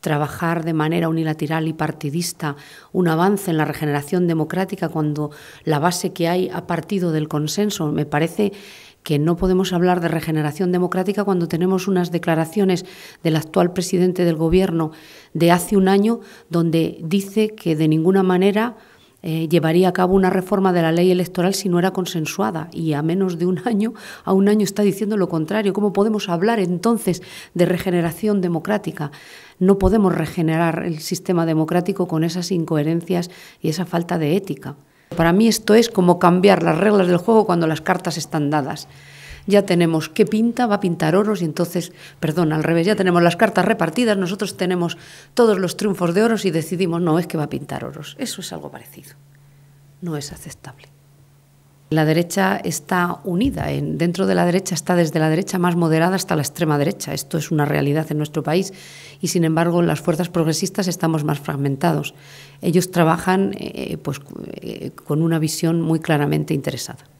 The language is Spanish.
trabajar de manera unilateral y partidista un avance en la regeneración democrática cuando la base que hay ha partido del consenso. Me parece que no podemos hablar de regeneración democrática cuando tenemos unas declaraciones del actual presidente del Gobierno de hace un año donde dice que de ninguna manera eh, llevaría a cabo una reforma de la ley electoral si no era consensuada. Y a menos de un año, a un año está diciendo lo contrario. ¿Cómo podemos hablar entonces de regeneración democrática? No podemos regenerar el sistema democrático con esas incoherencias y esa falta de ética. Para mí esto es como cambiar las reglas del juego cuando las cartas están dadas ya tenemos qué pinta, va a pintar oros y entonces, perdón, al revés, ya tenemos las cartas repartidas, nosotros tenemos todos los triunfos de oros y decidimos, no, es que va a pintar oros. Eso es algo parecido. No es aceptable. La derecha está unida, dentro de la derecha está desde la derecha más moderada hasta la extrema derecha. Esto es una realidad en nuestro país y, sin embargo, las fuerzas progresistas estamos más fragmentados. Ellos trabajan eh, pues, eh, con una visión muy claramente interesada.